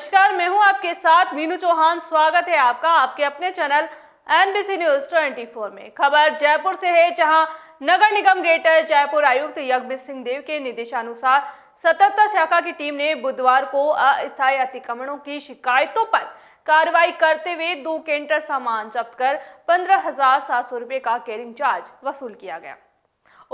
नमस्कार मैं हूं आपके साथ मीनू चौहान स्वागत है आपका आपके अपने चैनल एनबीसी न्यूज 24 में खबर जयपुर से है जहां नगर निगम ग्रेटर जयपुर आयुक्त यज्ञ सिंह देव के निर्देशानुसार सतर्कता शाखा की टीम ने बुधवार को अस्थायी अतिक्रमणों की शिकायतों पर कार्रवाई करते हुए दो केंटर सामान जब्त कर पंद्रह हजार सात सौ रुपये का कैरिंग चार्ज वसूल किया गया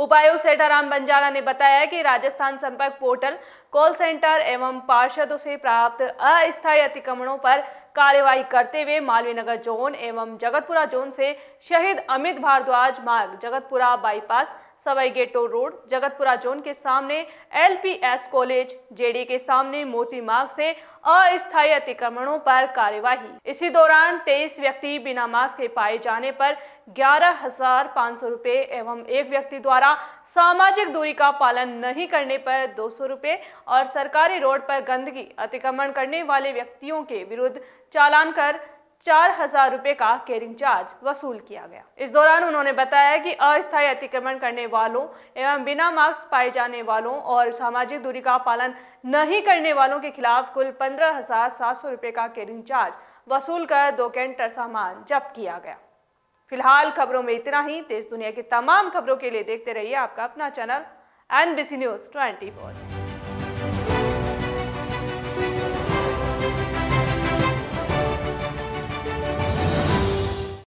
उपायुक्त सेठाराम बंजारा ने बताया कि राजस्थान संपर्क पोर्टल कॉल सेंटर एवं पार्षदों से प्राप्त अस्थायी अतिक्रमणों पर कार्यवाही करते हुए मालवीय नगर जोन एवं जगतपुरा जोन से शहीद Amit Bhardwaj Marg Jagatpura bypass Sawai Getor road Jagatpura zone के सामने एलपीएस कॉलेज जेडी के सामने मोती मार्ग से अस्थायी अतिक्रमणों पर कार्यवाही इसी दौरान 23 व्यक्ति बिना मास्क के पाए जाने पर ग्यारह हजार पाँच सौ रूपए एवं एक व्यक्ति द्वारा सामाजिक दूरी का पालन नहीं करने पर दो सौ रूपए और सरकारी रोड पर गंदगी अतिक्रमण करने वाले व्यक्तियों के विरुद्ध चालान कर चार हजार रुपए का केयरिंग चार्ज वसूल किया गया इस दौरान उन्होंने बताया कि अस्थायी अतिक्रमण करने वालों एवं बिना मास्क पाए जाने वालों और सामाजिक दूरी का पालन नहीं करने वालों के खिलाफ कुल पंद्रह हजार सात सौ रुपए का केयरिंग चार्ज वसूल कर दो कैंटर सामान जब्त किया गया फिलहाल खबरों में इतना ही देश दुनिया की तमाम खबरों के लिए देखते रहिए आपका अपना channel NBC news twenty four